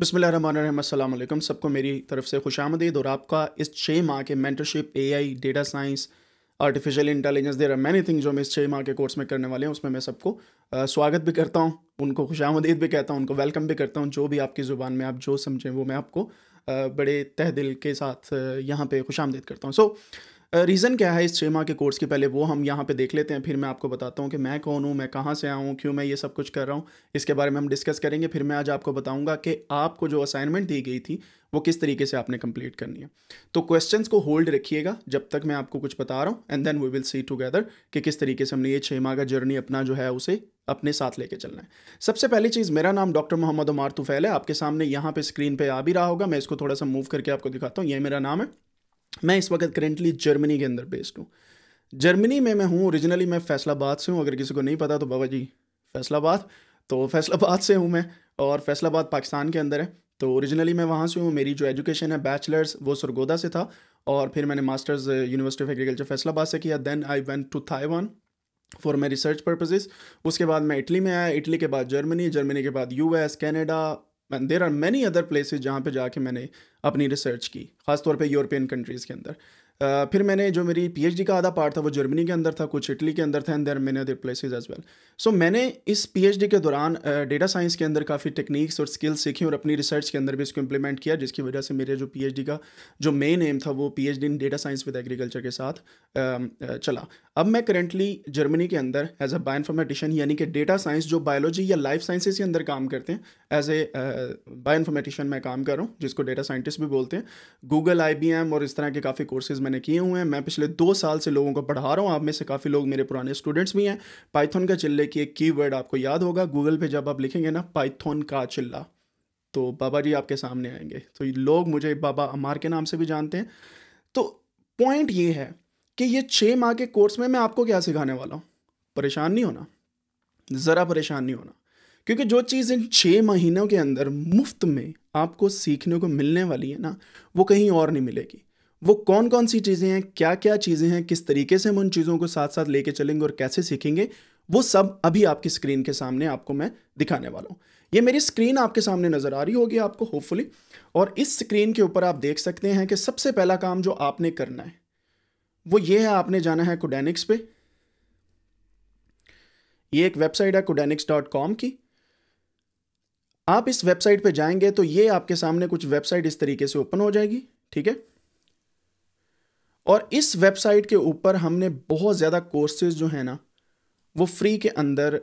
बसमिल अलैक्म सबको मेरी तरफ से खुश आमदीद और आपका इस छः माह के mentorship AI data science artificial intelligence there are many thing जो मैं इस छः माह के कोर्स में करने वाले हैं उसमें मैं सबको स्वागत भी करता हूँ उनको खुश आमदीद भी कहता हूँ उनको वेलकम भी करता हूँ जो भी आपकी ज़ुबान में आप जो समझें वो मैं आपको बड़े तह दिल के साथ यहाँ पे खुश आमदीद करता हूँ सो so, रीज़न क्या है इस छः माह के कोर्स के पहले वो हम यहाँ पे देख लेते हैं फिर मैं आपको बताता हूँ कि मैं कौन हूँ मैं कहाँ से आया हूँ क्यों मैं ये सब कुछ कर रहा हूँ इसके बारे में हम डिस्कस करेंगे फिर मैं आज आपको बताऊँगा कि आपको जो असाइनमेंट दी गई थी वो किस तरीके से आपने कंप्लीट करनी है तो क्वेश्चन को होल्ड रखिएगा जब तक मैं आपको कुछ बता रहा हूँ and then we will see together कि किस तरीके से हमने ये छः माह का जर्नी अपना जो है उसे अपने साथ लेके चलना है सबसे पहली चीज़ मेरा नाम डॉक्टर मोहम्मद उमार तुफैल है आपके सामने यहाँ पे स्क्रीन पे आ भी रहा होगा मैं इसको थोड़ा सा मूव करके आपको दिखाता हूँ ये मेरा नाम है मैं इस वक्त करेंटली जर्मनी के अंदर बेस्ड हूँ जर्मनी में मैं हूँ ओरिजिनली मैं फैसलाबाद से हूँ अगर किसी को नहीं पता तो बाबा जी फैसलाबाद तो फैसलाबाद से हूँ मैं और फैसलाबाद पाकिस्तान के अंदर है तो ओरिजिनली मैं वहाँ से हूँ मेरी जो एजुकेशन है बैचलर्स वो सरगोदा से था और फिर मैंने masters university of agriculture Faisalabad से किया then I went to Taiwan for my research purposes उसके बाद मैं इटली में आया इटली के बाद जर्मनी जर्मनी के बाद U S Canada there are many other place जहाँ पर जाके मैंने अपनी रिसर्च की ख़ासतौर पर यूरोपियन कंट्रीज़ के अंदर uh, फिर मैंने जो मेरी पीएचडी का आधा पार्ट था वो जर्मनी के अंदर था कुछ इटली के अंदर था and there many other places as well so मैंने इस पीएचडी के दौरान डेटा uh, साइंस के अंदर काफ़ी टेक्निक्स और स्किल्स सीखी और अपनी रिसर्च के अंदर भी इसको इंप्लीमेंट किया जिसकी वजह से मेरे जो पी का जो मेन एम था वो P in data science with agriculture के साथ uh, चला अब मैं करेंटली जर्मनी के अंदर एज अ बायो यानी कि डेटा साइंस जो बायोलॉजी या लाइफ साइंसेज के अंदर काम करते हैं एज ए बायो इन्फॉर्मेटिशन मैं काम कर रहा हूँ जिसको डेटा साइंटिस्ट भी बोलते हैं गूगल आई और इस तरह के काफ़ी कोर्सेज़ मैंने किए हुए हैं मैं पिछले दो साल से लोगों को पढ़ा रहा हूँ आप में से काफ़ी लोग मेरे पुराने स्टूडेंट्स भी हैं पाइथन का चिल्ले की एक की आपको याद होगा गूगल पर जब आप लिखेंगे ना पाइथन का चिल्ला तो बाबा जी आपके सामने आएंगे तो लोग मुझे बाबा अमार के नाम से भी जानते हैं तो पॉइंट ये है कि ये छः माह के कोर्स में मैं आपको क्या सिखाने वाला हूँ परेशान नहीं होना ज़रा परेशान नहीं होना क्योंकि जो चीज़ इन छः महीनों के अंदर मुफ्त में आपको सीखने को मिलने वाली है ना वो कहीं और नहीं मिलेगी वो कौन कौन सी चीज़ें हैं क्या क्या चीज़ें हैं किस तरीके से हम उन चीज़ों को साथ साथ लेके चलेंगे और कैसे सीखेंगे वो सब अभी आपकी स्क्रीन के सामने आपको मैं दिखाने वाला हूँ ये मेरी स्क्रीन आपके सामने नज़र आ रही होगी आपको होपफुली और इस स्क्रीन के ऊपर आप देख सकते हैं कि सबसे पहला काम जो आपने करना है वो ये है आपने जाना है कोडेनिक्स पे ये एक वेबसाइट है कोडेनिक्स डॉट कॉम की आप इस वेबसाइट पे जाएंगे तो ये आपके सामने कुछ वेबसाइट इस तरीके से ओपन हो जाएगी ठीक है और इस वेबसाइट के ऊपर हमने बहुत ज़्यादा कोर्सेज जो है ना वो फ्री के अंदर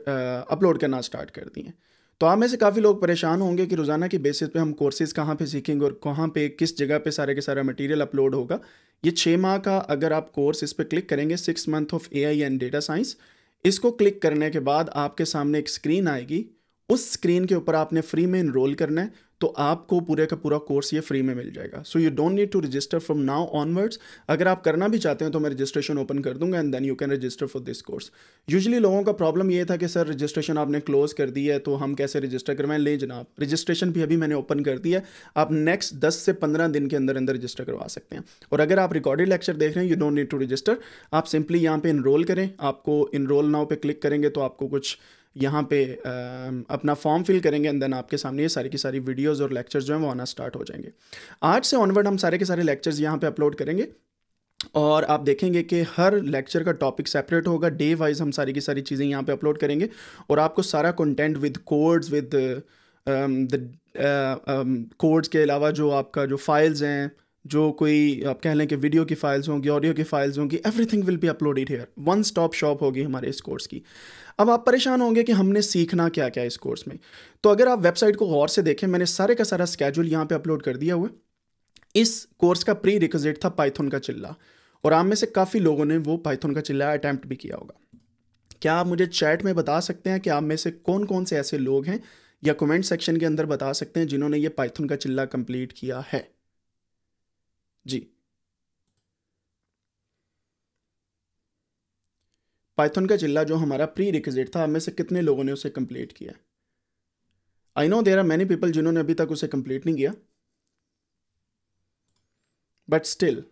अपलोड करना स्टार्ट कर दिए तो आप में से काफ़ी लोग परेशान होंगे कि रोज़ाना के बेसिस पे हम कोर्सेज़ कहाँ पे सीखेंगे और कहाँ पे किस जगह पे सारे के सारा मटेरियल अपलोड होगा ये छः माह का अगर आप कोर्स इस पर क्लिक करेंगे six month of A I and data science इसको क्लिक करने के बाद आपके सामने एक स्क्रीन आएगी उस स्क्रीन के ऊपर आपने फ्री में इनरोल करना है तो आपको पूरे का पूरा कोर्स ये फ्री में मिल जाएगा so you don't need to register from now onwards अगर आप करना भी चाहते हैं तो मैं रजिस्ट्रेशन ओपन कर दूंगा and then you can register for this course usually लोगों का प्रॉब्लम ये था कि सर रजिस्ट्रेशन आपने क्लोज कर दी है तो हम कैसे रजिस्टर करवाएं ले जनाब रजिस्ट्रेशन भी अभी मैंने ओपन कर दिया है आप नेक्स्ट दस से पंद्रह दिन के अंदर अंदर रजिस्टर करवा सकते हैं और अगर आप रिकॉर्डेड लेक्चर देख रहे हैं you don't need to register आप सिंपली यहाँ पर इनरोल करें आपको इनरोल नाव पर क्लिक करेंगे तो आपको कुछ यहाँ पे आ, अपना फॉर्म फिल करेंगे एंड देन आपके सामने ये सारी की सारी वीडियोस और लेक्चर्स जो हैं वो आना स्टार्ट हो जाएंगे आज से ऑनवर्ड हम सारे के सारे लेक्चर्स यहाँ पे अपलोड करेंगे और आप देखेंगे कि हर लेक्चर का टॉपिक सेपरेट होगा डे वाइज हम सारी की सारी चीज़ें यहाँ पे अपलोड करेंगे और आपको सारा content with codes with codes के अलावा जो आपका जो फाइल्स हैं जो कोई आप कह लें कि वीडियो की फाइल्स होंगी ऑडियो की फाइल्स होंगी everything will be uploaded here one stop shop होगी हमारे इस कोर्स की अब आप परेशान होंगे कि हमने सीखना क्या क्या इस कोर्स में तो अगर आप वेबसाइट को गौर से देखें मैंने सारे का सारा स्केड्यूल यहाँ पे अपलोड कर दिया हुआ इस कोर्स का प्री रिक्वजिट था पाइथन का चिल्ला और आप में से काफ़ी लोगों ने वो पाइथन का चिल्ला अटैम्प्ट भी किया होगा क्या आप मुझे चैट में बता सकते हैं कि आप में से कौन कौन से ऐसे लोग हैं या कमेंट सेक्शन के अंदर बता सकते हैं जिन्होंने ये पाइथन का चिल्ला कंप्लीट किया है जी पाइथन का चिल्ला जो हमारा प्री रिक्विजिट था हमें से कितने लोगों ने उसे कंप्लीट किया I know there are many people जिन्होंने अभी तक उसे कंप्लीट नहीं किया बट स्टिल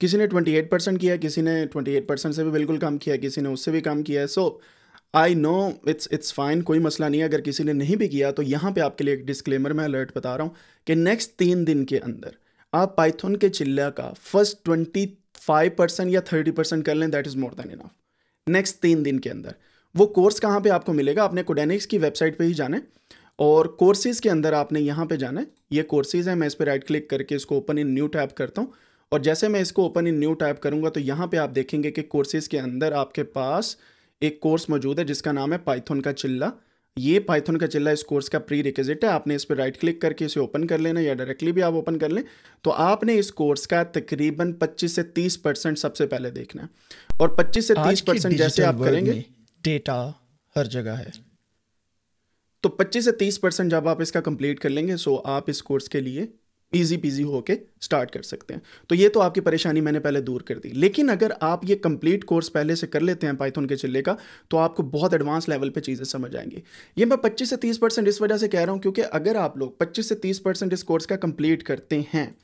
किसी ने 28 परसेंट किया किसी ने 28 परसेंट से भी बिल्कुल कम किया किसी ने उससे भी कम किया so I know it's it's fine कोई मसला नहीं है अगर किसी ने नहीं भी किया तो यहाँ पे आपके लिए एक डिस्क्लेमर मैं अलर्ट बता रहा हूँ कि नेक्स्ट तीन दिन के अंदर आप पाइथन के चिल्ला का फर्स्ट ट्वेंटी फाइव परसेंट या थर्टी परसेंट कर लें that is more than enough next तीन दिन के अंदर वो कोर्स कहाँ पे आपको मिलेगा आपने कोडेनिक्स की वेबसाइट पे ही जाने और कोर्सेज़ के अंदर आपने यहाँ पे जाना है ये कोर्सेज़ हैं मैं इस पर राइट क्लिक करके इसको ओपन इन न्यू टैप करता हूँ और जैसे मैं इसको ओपन इन न्यू टाइप करूंगा तो यहाँ पर आप देखेंगे कि कोर्सेज़ के अंदर आपके पास एक कोर्स मौजूद है जिसका नाम है पाइथन का चिल्ला ये पाइथन का चिल्ला इस कोर्स का प्री रिक्विजिट है आपने इस पर राइट क्लिक करके इसे ओपन कर लेना या डायरेक्टली भी आप ओपन कर लें तो आपने इस कोर्स का तकरीबन 25 से 30 परसेंट सबसे पहले देखना है और 25 से 30 परसेंट जैसे आप करेंगे डेटा हर जगह है तो 25 से 30 परसेंट जब आप इसका कंप्लीट कर लेंगे सो आप इस कोर्स के लिए ईजी पीजी होके स्टार्ट कर सकते हैं तो ये तो आपकी परेशानी मैंने पहले दूर कर दी लेकिन अगर आप ये कंप्लीट कोर्स पहले से कर लेते हैं पाइथन के चिल्ले का तो आपको बहुत एडवांस लेवल पे चीज़ें समझ आएंगी ये मैं 25 से 30 परसेंट इस वजह से कह रहा हूँ क्योंकि अगर आप लोग 25 से 30 परसेंट इस कोर्स का कंप्लीट करते हैं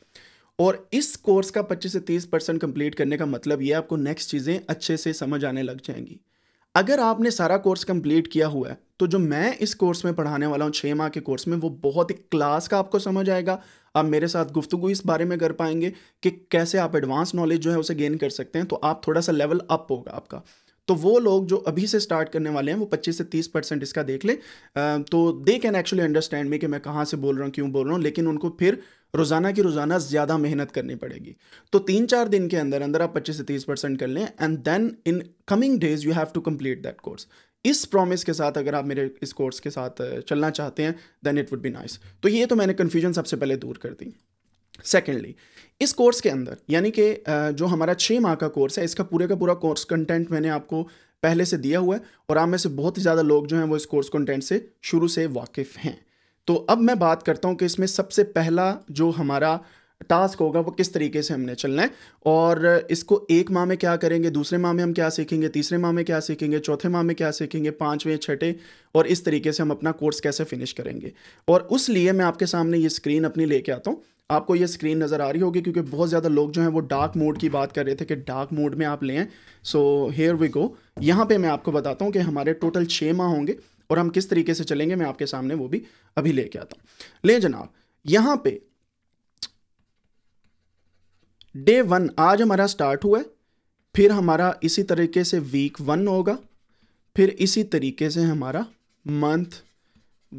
और इस कोर्स का पच्चीस से तीस परसेंट कंप्लीट करने का मतलब ये आपको नेक्स्ट चीज़ें अच्छे से समझ आने लग जाएंगी अगर आपने सारा कोर्स कंप्लीट किया हुआ है तो जो मैं इस कोर्स में पढ़ाने वाला हूँ छः माह के कोर्स में वो बहुत ही क्लास का आपको समझ आएगा आप मेरे साथ गुफ्तु इस बारे में कर पाएंगे कि कैसे आप एडवांस नॉलेज जो है उसे गेन कर सकते हैं तो आप थोड़ा सा लेवल अप होगा आपका तो वो लोग जो अभी से स्टार्ट करने वाले हैं वो 25 से 30 परसेंट इसका देख लें तो they can actually understand me कि मैं कहाँ से बोल रहा हूँ क्यों बोल रहा हूँ लेकिन उनको फिर रोज़ाना की रोज़ाना ज़्यादा मेहनत करनी पड़ेगी तो तीन चार दिन के अंदर अंदर आप पच्चीस से तीस परसेंट कर लें and then in coming days you have to complete that course इस प्रॉमिस के साथ अगर आप मेरे इस कोर्स के साथ चलना चाहते हैं then it would be nice तो ये तो मैंने कन्फ्यूजन सबसे पहले दूर कर दी सेकेंडली इस कोर्स के अंदर यानी कि जो हमारा छः माह का कोर्स है इसका पूरे का पूरा कोर्स कंटेंट मैंने आपको पहले से दिया हुआ है और आप में से बहुत ही ज़्यादा लोग जो हैं वो इस कोर्स कंटेंट से शुरू से वाकिफ़ हैं तो अब मैं बात करता हूँ कि इसमें सबसे पहला जो हमारा टास्क होगा वो किस तरीके से हमने चलना है और इसको एक माह में क्या करेंगे दूसरे माह में हम क्या सीखेंगे तीसरे माह में क्या सीखेंगे चौथे माह में क्या सीखेंगे पाँचवें छठे और इस तरीके से हम अपना कोर्स कैसे फिनिश करेंगे और उस लिए मैं आपके सामने ये स्क्रीन अपनी लेके आता हूँ आपको ये स्क्रीन नज़र आ रही होगी क्योंकि बहुत ज़्यादा लोग जो हैं वो डार्क मोड की बात कर रहे थे कि डार्क मोड में आप लें सो हेयर वी गो यहाँ पे मैं आपको बताता हूँ कि हमारे टोटल छः माह होंगे और हम किस तरीके से चलेंगे मैं आपके सामने वो भी अभी लेके आता हूँ ले जनाब यहाँ पे डे वन आज हमारा स्टार्ट हुआ है फिर हमारा इसी तरीके से वीक वन होगा फिर इसी तरीके से हमारा मंथ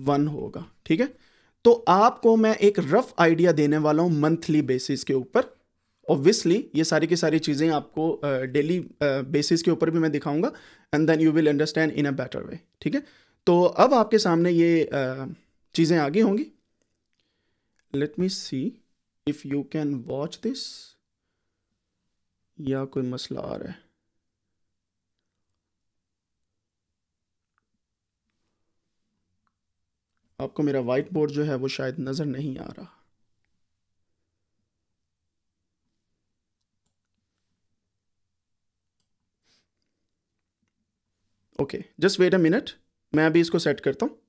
वन होगा ठीक है तो आपको मैं एक रफ आइडिया देने वाला हूं मंथली बेसिस के ऊपर ऑब्वियसली ये सारी की सारी चीज़ें आपको डेली uh, बेसिस uh, के ऊपर भी मैं दिखाऊंगा and then you will understand in a better way ठीक है तो अब आपके सामने ये uh, चीज़ें आगे होंगी let me see if you can watch this या कोई मसला आ रहा है आपको मेरा वाइट बोर्ड जो है वो शायद नज़र नहीं आ रहा okay just wait a minute मैं अभी इसको सेट करता हूं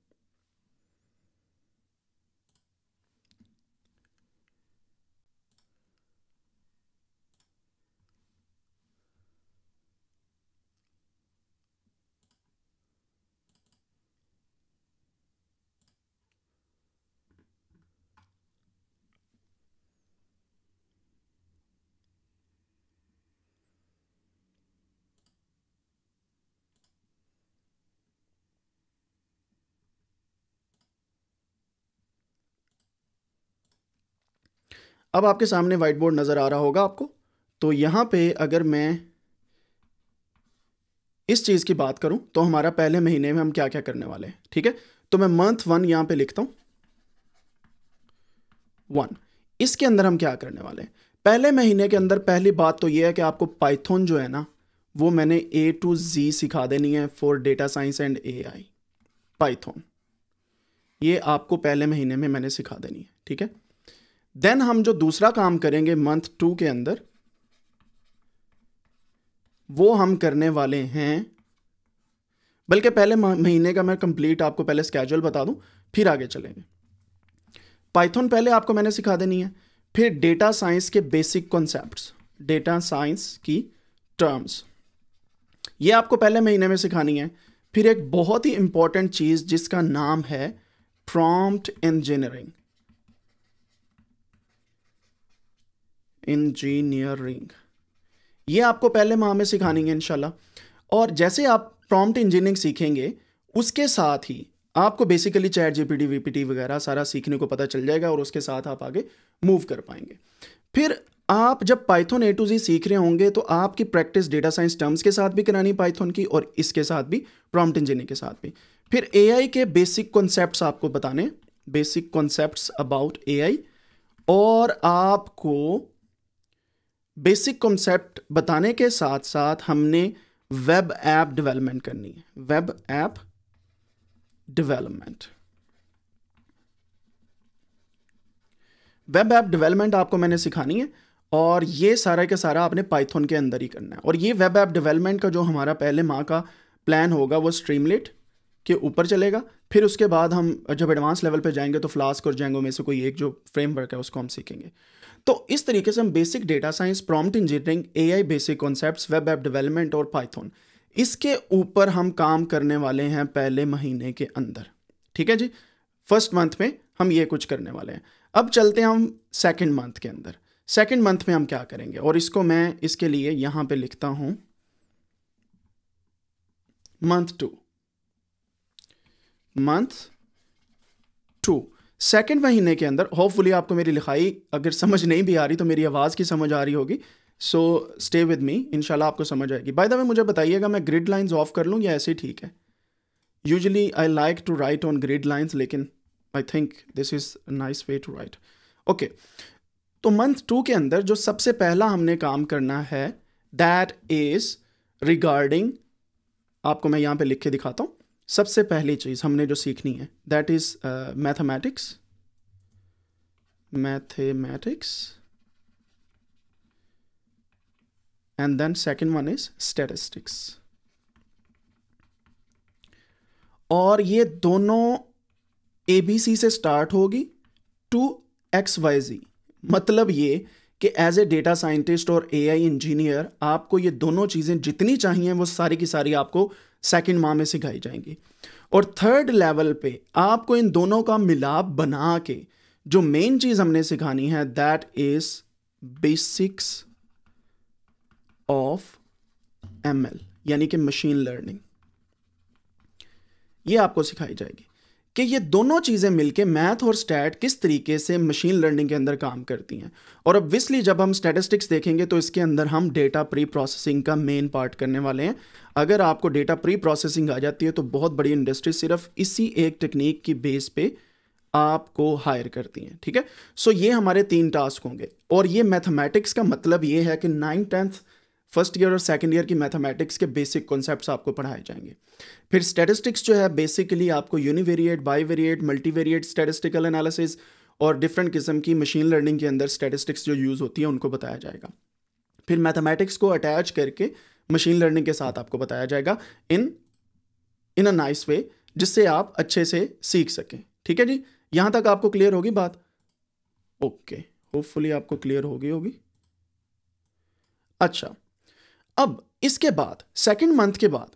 अब आपके सामने वाइट बोर्ड नज़र आ रहा होगा आपको तो यहाँ पे अगर मैं इस चीज़ की बात करूँ तो हमारा पहले महीने में हम क्या क्या करने वाले हैं ठीक है तो मैं मंथ वन यहाँ पे लिखता हूँ वन इसके अंदर हम क्या करने वाले हैं पहले महीने के अंदर पहली बात तो ये है कि आपको पाइथन जो है ना वो मैंने ए टू जी सिखा देनी है for data science and A I Python ये आपको पहले महीने में मैंने सिखा देनी है ठीक है देन हम जो दूसरा काम करेंगे मंथ टू के अंदर वो हम करने वाले हैं बल्कि पहले महीने का मैं कंप्लीट आपको पहले स्केजुअल बता दूं फिर आगे चलेंगे पाइथन पहले आपको मैंने सिखा देनी है फिर डेटा साइंस के बेसिक कॉन्सेप्ट्स डेटा साइंस की टर्म्स ये आपको पहले महीने में सिखानी है फिर एक बहुत ही इंपॉर्टेंट चीज़ जिसका नाम है प्रॉम्प्ट इंजीनियरिंग इंजीनियरिंग ये आपको पहले माह में सिखानेंगे इनशाला और जैसे आप प्रॉम्प्ट इंजीनियरिंग सीखेंगे उसके साथ ही आपको बेसिकली चैट जीपीटी वीपीटी वगैरह सारा सीखने को पता चल जाएगा और उसके साथ आप आगे मूव कर पाएंगे फिर आप जब पाइथन ए टू जी सीख रहे होंगे तो आपकी प्रैक्टिस डेटा साइंस टर्म्स के साथ भी करानी पाइथन की और इसके साथ भी प्रॉम्प्ट इंजीनियरिंग के साथ भी फिर ए के बेसिक कॉन्सेप्ट आपको बताने बेसिक कॉन्सेप्ट अबाउट ए और आपको बेसिक कॉन्सेप्ट बताने के साथ साथ हमने वेब ऐप डेवलपमेंट करनी है web app development web app development आपको मैंने सिखानी है और ये सारा के सारा आपने पाइथन के अंदर ही करना है और ये वेब ऐप डेवलपमेंट का जो हमारा पहले माह का प्लान होगा वो स्ट्रीमलेट के ऊपर चलेगा फिर उसके बाद हम जब एडवांस लेवल पे जाएंगे तो फ्लास्क और जेंगो में से कोई एक जो फ्रेमवर्क है उसको हम सीखेंगे तो इस तरीके से हम basic data science prompt engineering AI basic concepts web app development और पाइथन इसके ऊपर हम काम करने वाले हैं पहले महीने के अंदर ठीक है जी फर्स्ट मंथ में हम ये कुछ करने वाले हैं अब चलते हैं हम सेकेंड मंथ के अंदर सेकेंड मंथ में हम क्या करेंगे और इसको मैं इसके लिए यहां पे लिखता हूं month two month two second महीने के अंदर होपफुली आपको मेरी लिखाई अगर समझ नहीं भी आ रही तो मेरी आवाज़ की समझ आ रही होगी सो स्टे विद मी इनशाला आपको समझ आएगी बाय द वे मुझे बताइएगा मैं ग्रिड लाइंस ऑफ कर लूँ या ऐसे ही ठीक है usually I like to write on grid lines लेकिन I think this is nice way to write okay तो मंथ टू के अंदर जो सबसे पहला हमने काम करना है दैट इज़ रिगार्डिंग आपको मैं यहाँ पे लिख के दिखाता हूँ सबसे पहली चीज़ हमने जो सीखनी है that is mathematics mathematics and then second one is statistics और ये दोनों ए बी सी से स्टार्ट होगी टू एक्स वाई जी मतलब ये कि एज ए डेटा साइंटिस्ट और ए आई इंजीनियर आपको ये दोनों चीज़ें जितनी चाहिए वो सारी की सारी आपको सेकेंड माह में सिखाई जाएंगी और थर्ड लेवल पे आपको इन दोनों का मिलाप बना के जो मेन चीज़ हमने सिखानी है that is basics of M यानी कि मशीन लर्निंग ये आपको सिखाई जाएगी कि ये दोनों चीज़ें मिलके मैथ और स्टैट किस तरीके से मशीन लर्निंग के अंदर काम करती हैं और ऑब्वियसली जब हम स्टैटिस्टिक्स देखेंगे तो इसके अंदर हम डेटा प्री प्रोसेसिंग का मेन पार्ट करने वाले हैं अगर आपको डेटा प्री प्रोसेसिंग आ जाती है तो बहुत बड़ी इंडस्ट्री सिर्फ इसी एक टेक्निक की बेस पे आपको हायर करती हैं ठीक है सो so ये हमारे तीन टास्क होंगे और ये मैथमेटिक्स का मतलब ये है कि नाइन टेंथ फर्स्ट ईयर और सेकेंड ईयर की मैथमेटिक्स के बेसिक कॉन्सेप्ट आपको पढ़ाए जाएंगे फिर स्टेटिस्टिक्स जो है बेसिकली आपको univariate bivariate multivariate statistical analysis और डिफरेंट किस्म की मशीन लर्निंग के अंदर स्टेटिस्टिक्स जो यूज़ होती है उनको बताया जाएगा फिर मैथमेटिक्स को अटैच करके मशीन लर्निंग के साथ आपको बताया जाएगा इन इन अ नाइस वे जिससे आप अच्छे से सीख सकें ठीक है जी यहाँ तक आपको क्लियर होगी बात ओके होपफुली आपको क्लियर होगी होगी अच्छा अब इसके बाद सेकेंड मंथ के बाद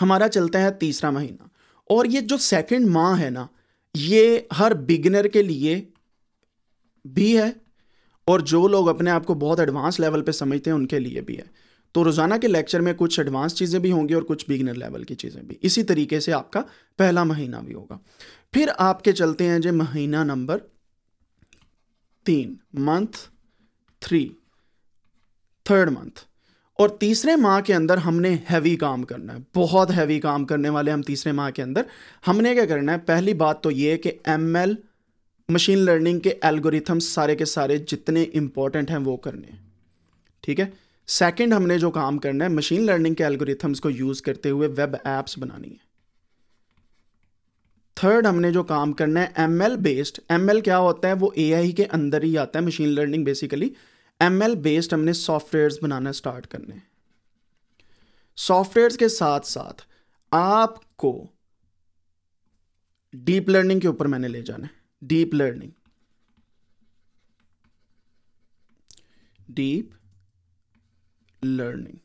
हमारा चलता है तीसरा महीना और ये जो सेकेंड माह है ना ये हर बिगनर के लिए भी है और जो लोग अपने आप को बहुत एडवांस लेवल पे समझते हैं उनके लिए भी है तो रोज़ाना के लेक्चर में कुछ एडवांस चीज़ें भी होंगी और कुछ बिगनर लेवल की चीज़ें भी इसी तरीके से आपका पहला महीना भी होगा फिर आपके चलते हैं जो महीना नंबर तीन मंथ थ्री थर्ड मंथ और तीसरे माह के अंदर हमने हैवी काम करना है बहुत हैवी काम करने वाले हम तीसरे माह के अंदर हमने क्या करना है पहली बात तो ये कि एम एल मशीन लर्निंग के एल्गोरिथम सारे के सारे जितने इंपॉर्टेंट हैं वो करने ठीक है सेकंड हमने जो काम करना है मशीन लर्निंग के एल्गोरिथम्स को यूज़ करते हुए वेब एप्स बनानी है थर्ड हमने जो काम करना है M L based M L क्या होता है वो ए आई के अंदर ही आता है machine learning basically M L based हमने सॉफ्टवेयर बनाना स्टार्ट करने सॉफ्टवेयर के साथ साथ आपको डीप लर्निंग के ऊपर मैंने ले जाना है डीप लर्निंग डीप लर्निंग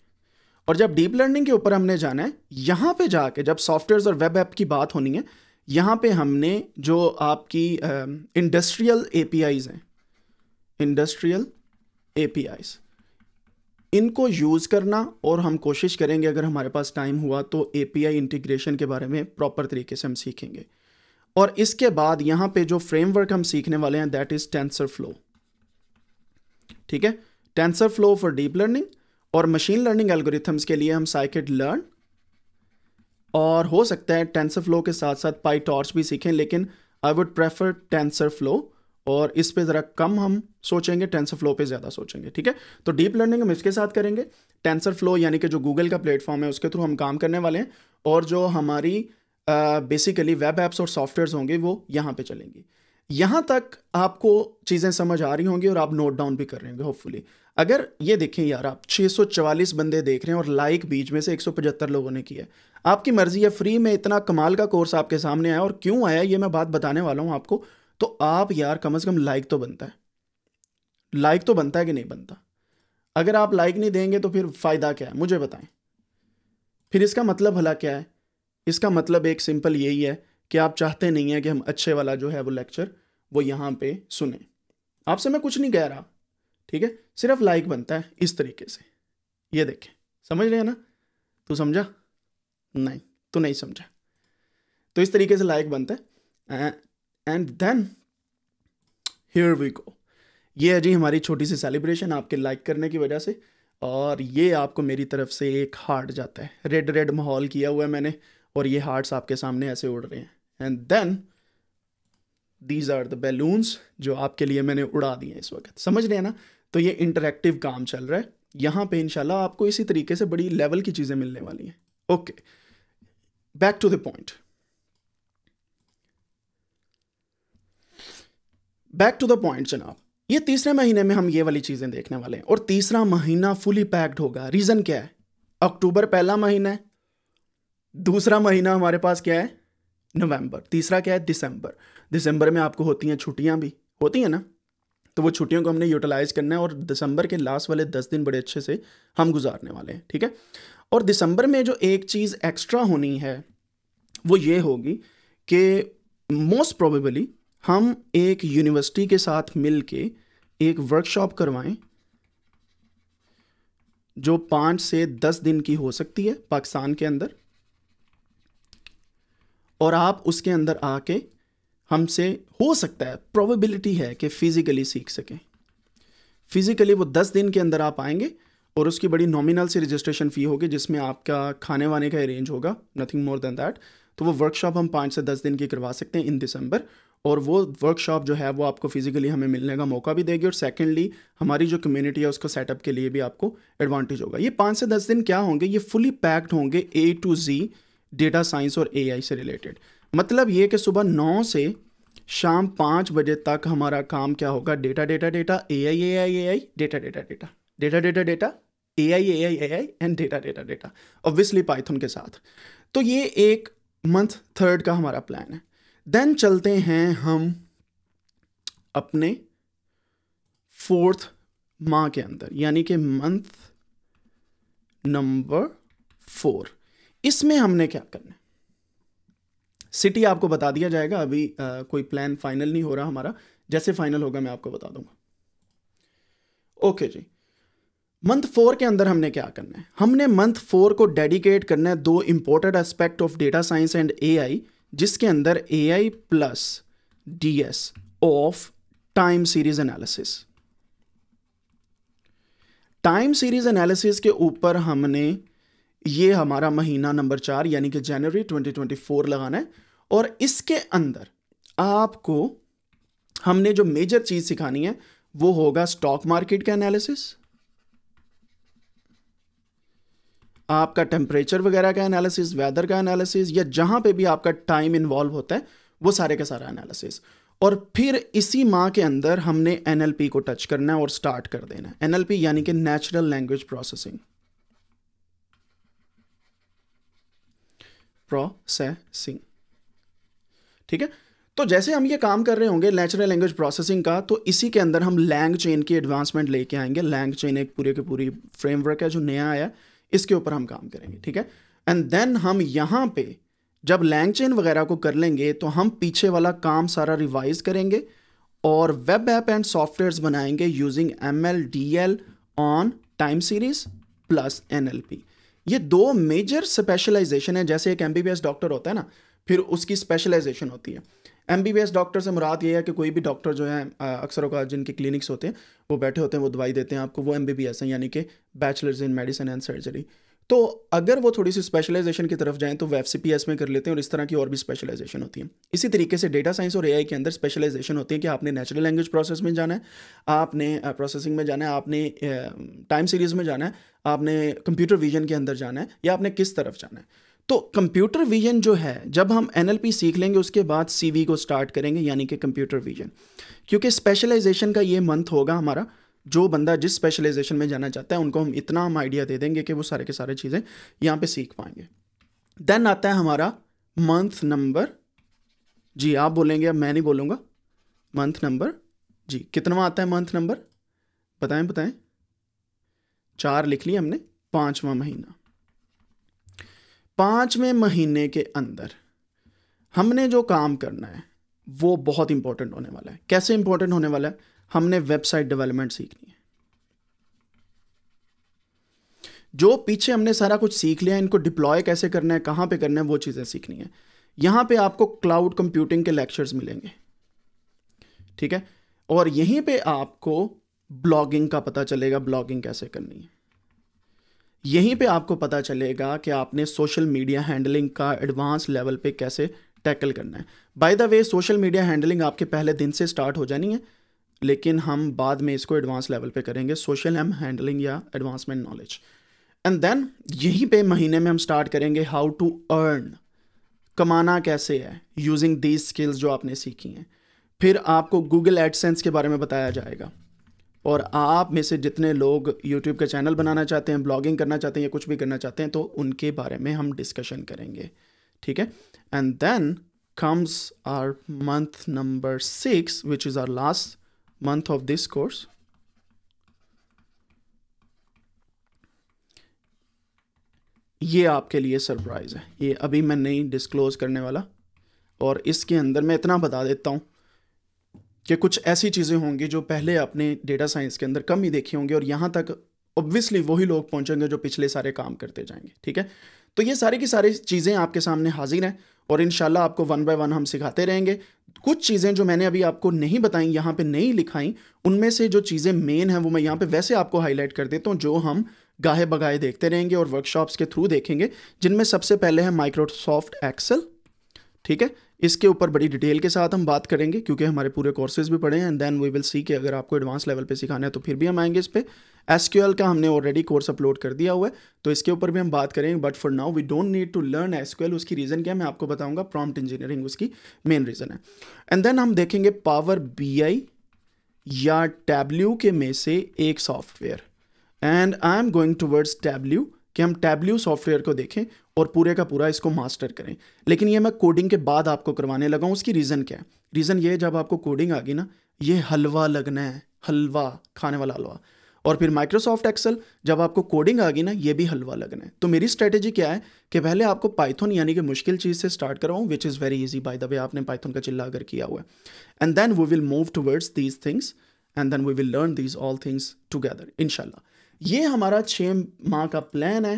और जब डीप लर्निंग के ऊपर हमने जाना है यहां पे जाके जब सॉफ्टवेयर और वेब ऐप की बात होनी है यहां पे हमने जो आपकी इंडस्ट्रियल एपीआईज हैं इंडस्ट्रियल एपीआईस इनको यूज़ करना और हम कोशिश करेंगे अगर हमारे पास टाइम हुआ तो एपीआई इंटीग्रेशन के बारे में प्रॉपर तरीके से हम सीखेंगे और इसके बाद यहाँ पे जो फ्रेमवर्क हम सीखने वाले हैं दैट इज़ टेंसर फ्लो ठीक है TensorFlow for deep learning और मशीन लर्निंग एल्गोरिथम्स के लिए हम साइकेट लर्न और हो सकता है टेंसर फ्लो के साथ साथ पाई टॉर्च भी सीखें लेकिन I would prefer TensorFlow और इस पे ज़रा कम हम सोचेंगे टेंसर फ्लो पर ज़्यादा सोचेंगे ठीक है तो डीप लर्निंग हम इसके साथ करेंगे टेंसर फ्लो यानी कि जो गूगल का प्लेटफॉर्म है उसके थ्रू हम काम करने वाले हैं और जो हमारी बेसिकली वेब ऐप्स और सॉफ्टवेयर होंगे वो यहाँ पर चलेंगी यहाँ तक आपको चीज़ें समझ आ रही होंगी और आप नोट डाउन भी कर रहे होंगे होपफुली अगर ये देखें यार आप 644 बंदे देख रहे हैं और लाइक बीच में से 175 लोगों ने किया आपकी मर्ज़ी है फ्री में इतना कमाल का कोर्स आपके सामने आया और क्यों आया ये मैं बात बताने वाला हूँ आपको तो आप यार कम से कम लाइक तो बनता है लाइक तो बनता है कि नहीं बनता अगर आप लाइक नहीं देंगे तो फिर फ़ायदा क्या है मुझे बताएं फिर इसका मतलब भला क्या है इसका मतलब एक सिंपल यही है कि आप चाहते नहीं है कि हम अच्छे वाला जो है वो लेक्चर वो यहाँ पे सुने आपसे मैं कुछ नहीं कह रहा ठीक है सिर्फ लाइक बनता है इस तरीके से ये देखें समझ रहे हैं ना तू समझा नहीं तू नहीं समझा तो इस तरीके से लाइक बनता है and then here we go ये है जी हमारी छोटी सी सेलिब्रेशन आपके लाइक करने की वजह से और ये आपको मेरी तरफ से एक हार्ट जाता है रेड रेड माहौल किया हुआ है मैंने और ये हार्ट्स आपके सामने ऐसे उड़ रहे हैं and then these are the balloons जो आपके लिए मैंने उड़ा दिए इस वक्त समझ रहे हैं ना तो ये इंटरेक्टिव काम चल रहा है यहाँ पे इनशाला आपको इसी तरीके से बड़ी लेवल की चीज़ें मिलने वाली हैं okay back to the point back to the point जनाब ये तीसरे महीने में हम ये वाली चीज़ें देखने वाले हैं और तीसरा महीना फुली पैक्ड होगा रीज़न क्या है अक्टूबर पहला महीना है दूसरा महीना हमारे पास क्या है नवंबर तीसरा क्या है दिसंबर दिसंबर में आपको होती हैं छुट्टियां भी होती हैं ना तो वो छुट्टियों को हमने यूटिलाइज़ करना है और दिसंबर के लास्ट वाले दस दिन बड़े अच्छे से हम गुजारने वाले हैं ठीक है और दिसंबर में जो एक चीज़ एक्स्ट्रा होनी है वो ये होगी कि मोस्ट प्रोबेबली हम एक यूनिवर्सिटी के साथ मिल एक वर्कशॉप करवाएं जो पाँच से दस दिन की हो सकती है पाकिस्तान के अंदर और आप उसके अंदर आके हमसे हो सकता है प्रोबेबिलिटी है कि फिज़िकली सीख सकें फिज़िकली वो दस दिन के अंदर आप आएंगे और उसकी बड़ी नॉमिनल सी रजिस्ट्रेशन फ़ी होगी जिसमें आपका खाने वाने का अरेंज होगा नथिंग मोर देन दैट तो वो वर्कशॉप हम पाँच से दस दिन की करवा सकते हैं इन दिसंबर और वो वर्कशॉप जो है वो आपको फिजिकली हमें मिलने का मौका भी देगी और सेकेंडली हमारी जो कम्युनिटी है उसको सेटअप के लिए भी आपको एडवांटेज होगा ये पाँच से दस दिन क्या होंगे ये फुली पैक्ड होंगे A to G data science और ए से रिलेटेड मतलब ये कि सुबह नौ से शाम पाँच बजे तक हमारा काम क्या होगा data data data A I A I A I data data data data data data A I A I A I and data data data obviously Python के साथ तो ये एक मंथ थर्ड का हमारा प्लान है देन चलते हैं हम अपने फोर्थ माह के अंदर यानी कि मंथ नंबर फोर इसमें हमने क्या करना है सिटी आपको बता दिया जाएगा अभी आ, कोई प्लान फाइनल नहीं हो रहा हमारा जैसे फाइनल होगा मैं आपको बता दूंगा ओके जी मंथ फोर के अंदर हमने क्या करना है हमने मंथ फोर को डेडिकेट करना है दो important aspect of data science and AI जिसके अंदर A I plus D S of time series analysis time series analysis के ऊपर हमने ये हमारा महीना नंबर चार यानी कि जनवरी 2024 लगाना है और इसके अंदर आपको हमने जो मेजर चीज़ सिखानी है वो होगा स्टॉक मार्केट का एनालिसिस आपका टेम्परेचर वगैरह का एनालिसिस वेदर का एनालिसिस या जहाँ पे भी आपका टाइम इन्वॉल्व होता है वो सारे का सारा एनालिसिस और फिर इसी माह के अंदर हमने एन को टच करना है और स्टार्ट कर देना है एन यानी कि नेचुरल लैंग्वेज प्रोसेसिंग प्रोसेसिंग ठीक है तो जैसे हम ये काम कर रहे होंगे नेचुरल लैंग्वेज प्रोसेसिंग का तो इसी के अंदर हम लैंग चेन की एडवांसमेंट लेके आएंगे लैंग चेन एक पूरे के पूरी फ्रेमवर्क है जो नया आया है इसके ऊपर हम काम करेंगे ठीक है एंड देन हम यहाँ पे जब लैंग चेन वगैरह को कर लेंगे तो हम पीछे वाला काम सारा रिवाइज करेंगे और वेब ऐप एंड सॉफ्टवेयर बनाएंगे using M L D L on time series plus N L P ये दो मेजर स्पेशलाइजेशन है जैसे एक M B B S doctor होता है ना फिर उसकी स्पेशलाइजेशन होती है M B B S doctor से मुराद ये है कि कोई भी डॉक्टर जो है अक्सर का जिनके क्लिनिक्स होते हैं वो बैठे होते हैं वो दवाई देते हैं आपको वो एम बी बी एस हैं यानी कि bachelors in medicine and surgery तो अगर वो थोड़ी सी स्पेशलाइजेशन की तरफ जाएँ तो वो एफ सी पी एस में कर लेते हैं और इस तरह की और भी स्पेशलाइजेशन होती है इसी तरीके से डेटा साइंस और ए आई के अंदर स्पेशलाइजेशन होती है कि आपने नेचुरल लैंग्वेज प्रोसेस में जाना है आपने प्रोसेसिंग में जाना है आपने टाइम सीरीज़ में जाना है आपने कंप्यूटर विजन के अंदर जाना है या आपने किस तरफ जाना है तो कंप्यूटर विजन जो है जब हम एन सीख लेंगे उसके बाद सी को स्टार्ट करेंगे यानी कि कंप्यूटर विजन क्योंकि स्पेशलाइजेशन का ये मंथ होगा हमारा जो बंदा जिस स्पेशलाइजेशन में जाना चाहता है उनको हम इतना हम आइडिया दे देंगे कि वो सारे के सारे चीज़ें यहाँ पे सीख पाएंगे देन आता है हमारा मंथ नंबर जी आप बोलेंगे अब मैं नहीं बोलूँगा मंथ नंबर जी कितना आता है मंथ नंबर बताएं बताएं चार लिख लिया हमने पाँचवा महीना पाँचवें महीने के अंदर हमने जो काम करना है वो बहुत इंपॉर्टेंट होने वाला है कैसे इंपॉर्टेंट होने वाला है हमने वेबसाइट डेवलपमेंट सीखनी है जो पीछे हमने सारा कुछ सीख लिया इनको डिप्लॉय कैसे करना है कहां पे करना है वो चीज़ें सीखनी है यहां पे आपको क्लाउड कंप्यूटिंग के लेक्चर्स मिलेंगे ठीक है और यहीं पे आपको ब्लॉगिंग का पता चलेगा ब्लॉगिंग कैसे करनी है यहीं पे आपको पता चलेगा कि आपने सोशल मीडिया हैंडलिंग का एडवांस लेवल पे कैसे टैकल करना है by the way social media handling आपके पहले दिन से स्टार्ट हो जानी है लेकिन हम बाद में इसको एडवांस लेवल पे करेंगे सोशल एम हैंडलिंग या एडवांसमेंट नॉलेज एंड देन यहीं पे महीने में हम स्टार्ट करेंगे हाउ टू अर्न कमाना कैसे है यूजिंग दीज स्किल्स जो आपने सीखी हैं फिर आपको गूगल एडसेंस के बारे में बताया जाएगा और आप में से जितने लोग यूट्यूब का चैनल बनाना चाहते हैं ब्लॉगिंग करना चाहते हैं या कुछ भी करना चाहते हैं तो उनके बारे में हम डिस्कशन करेंगे ठीक है and then comes our month number six which is our last month of this course ये आपके लिए सरप्राइज़ है ये अभी मैं नहीं डिस्क्लोज करने वाला और इसके अंदर मैं इतना बता देता हूँ कि कुछ ऐसी चीज़ें होंगी जो पहले आपने डेटा साइंस के अंदर कम ही देखी होंगी और यहाँ तक ऑब्वियसली वही लोग पहुँचेंगे जो पिछले सारे काम करते जाएंगे ठीक है तो ये सारी की सारी चीज़ें आपके सामने हाजिर हैं और इन आपको वन बाय वन हम सिखाते रहेंगे कुछ चीज़ें जो मैंने अभी आपको नहीं बताई यहाँ पे नहीं लिखाई उनमें से जो चीज़ें मेन हैं वो मैं यहाँ पे वैसे आपको हाईलाइट कर देता हूँ जो हम गाहे बगाहे देखते रहेंगे और वर्कशॉप्स के थ्रू देखेंगे जिनमें सबसे पहले है माइक्रोसॉफ्ट एक्सेल ठीक है इसके ऊपर बड़ी डिटेल के साथ हम बात करेंगे क्योंकि हमारे पूरे कोर्सेज भी पढ़े हैं and then we will see कि अगर आपको एडवांस लेवल पे सिखाना है तो फिर भी हम आएंगे इस पर एस का हमने ऑलरेडी कोर्स अपलोड कर दिया हुआ है तो इसके ऊपर भी हम बात करेंगे but for now we don't need to learn S उसकी रीज़न क्या मैं आपको बताऊंगा प्रॉम्प्ट इंजीनियरिंग उसकी मेन रीज़न है एंड देन हम देखेंगे पावर बी या टैबल्यू के में से एक software and I'm going towards Tableau कि हम टैबल्यू सॉफ्टवेयर को देखें और पूरे का पूरा इसको मास्टर करें लेकिन ये मैं कोडिंग के बाद आपको करवाने लगा उसकी रीज़न क्या है रीज़न ये जब आपको कोडिंग आ गई ना ये हलवा लगना है हलवा खाने वाला हलवा और फिर माइक्रोसॉफ्ट एक्सेल जब आपको कोडिंग आ गई ना ये भी हलवा लगना है तो मेरी स्ट्रेटेजी क्या है कि पहले आपको पाइथन यानी कि मुश्किल चीज़ से स्टार्ट करवाऊँ which is very easy by the way आपने पाइथन का चिल्ला अगर किया हुआ है and then we will move towards these things and then we will learn these all things together इनशाला ये हमारा छः माह का प्लान है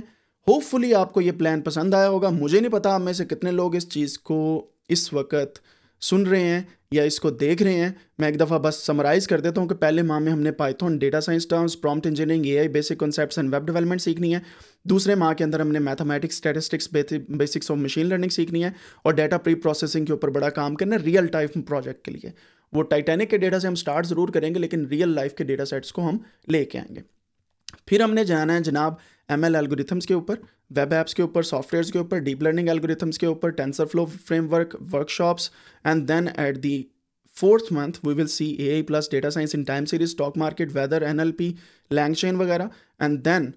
होपफुली आपको ये प्लान पसंद आया होगा मुझे नहीं पता आप में से कितने लोग इस चीज़ को इस वक्त सुन रहे हैं या इसको देख रहे हैं मैं एक दफ़ा बस समराइज़ कर देता हूँ कि पहले माह में हमने Python data science terms prompt engineering I basic concepts and web development सीखनी है दूसरे माह के अंदर हमने mathematics statistics basics of machine learning सीखनी है और डाटा प्री प्रोसेसिंग के ऊपर बड़ा काम करना है रियल टाइम प्रोजेक्ट के लिए वो टाइटेनिक के डेटा से हम स्टार्ट ज़रूर करेंगे लेकिन रियल लाइफ के डेटा सेट्स को हम लेके आएंगे फिर हमने जाना है जनाब एम एल एल्गोरिथम्स के ऊपर वेब ऐप्स के ऊपर सॉफ्टवेयर्स के ऊपर डीप लर्निंग एल्गोरिथम्स के ऊपर TensorFlow framework workshops and then at the fourth month we will see A I plus data science in time series stock market weather N L P LangChain वगैरह and then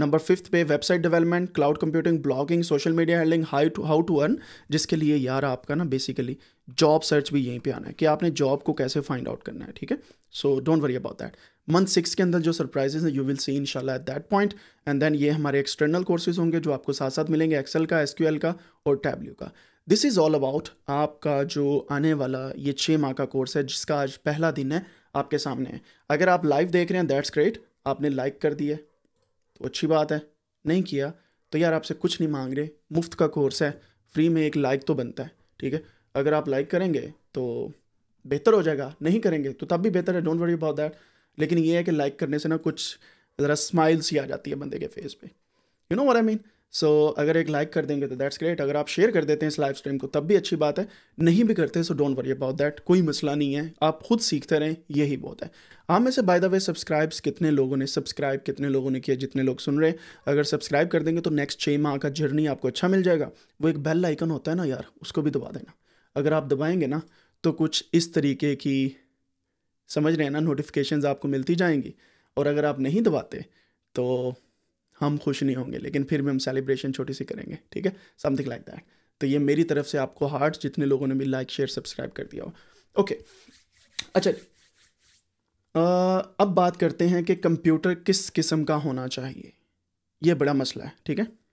number fifth पे website development cloud computing blogging social media handling high to how to earn जिसके लिए यार आपका ना basically job search भी यहीं पे आना है कि आपने जॉब को कैसे फाइंड आउट करना है ठीक है so don't worry about that month six के अंदर जो सरप्राइजेज हैं यू विल सी इनशाला at that point and then ये हमारे एक्सटर्नल कोर्सेज होंगे जो आपको साथ साथ मिलेंगे एक्सेल का एसक्यूएल का और टैबल्यू का दिस इज़ ऑल अबाउट आपका जो आने वाला ये छः माह का कोर्स है जिसका आज पहला दिन है आपके सामने है अगर आप लाइव देख रहे हैं दैट्स ग्रेट आपने लाइक कर दिया तो अच्छी बात है नहीं किया तो यार आपसे कुछ नहीं मांग रहे मुफ्त का कोर्स है फ्री में एक लाइक तो बनता है ठीक है अगर आप लाइक करेंगे तो बेहतर हो जाएगा नहीं करेंगे तो तब भी बेहतर है डोंट वरी अबाउट दैट लेकिन ये है कि लाइक करने से ना कुछ ज़रा स्माइल सी आ जाती है बंदे के फेस पे you know where I mean so अगर एक लाइक कर देंगे तो दैट्स ग्रेट अगर आप शेयर कर देते हैं इस लाइव स्ट्रीम को तब भी अच्छी बात है नहीं भी करते so don't worry about that कोई मसला नहीं है आप खुद सीखते रहें यही बहुत है आप में से बाय द वे सब्सक्राइब्स कितने लोगों ने सब्सक्राइब कितने लोगों ने किया जितने लोग सुन रहे हैं अगर सब्सक्राइब कर देंगे तो नेक्स्ट छः माह का जर्नी आपको अच्छा मिल जाएगा वो एक बेल आइकन होता है ना यार उसको भी दबा देना अगर आप दबाएंगे ना तो कुछ इस तरीके की समझ रहे हैं ना नोटिफिकेशन आपको मिलती जाएंगी और अगर आप नहीं दबाते तो हम खुश नहीं होंगे लेकिन फिर भी हम सेलिब्रेशन छोटी सी करेंगे ठीक है समथिंग लाइक दैट तो ये मेरी तरफ से आपको हार्ट जितने लोगों ने भी लाइक शेयर सब्सक्राइब कर दिया हो ओके अच्छा अब बात करते हैं कि कंप्यूटर किस किस्म का होना चाहिए ये बड़ा मसला है ठीक है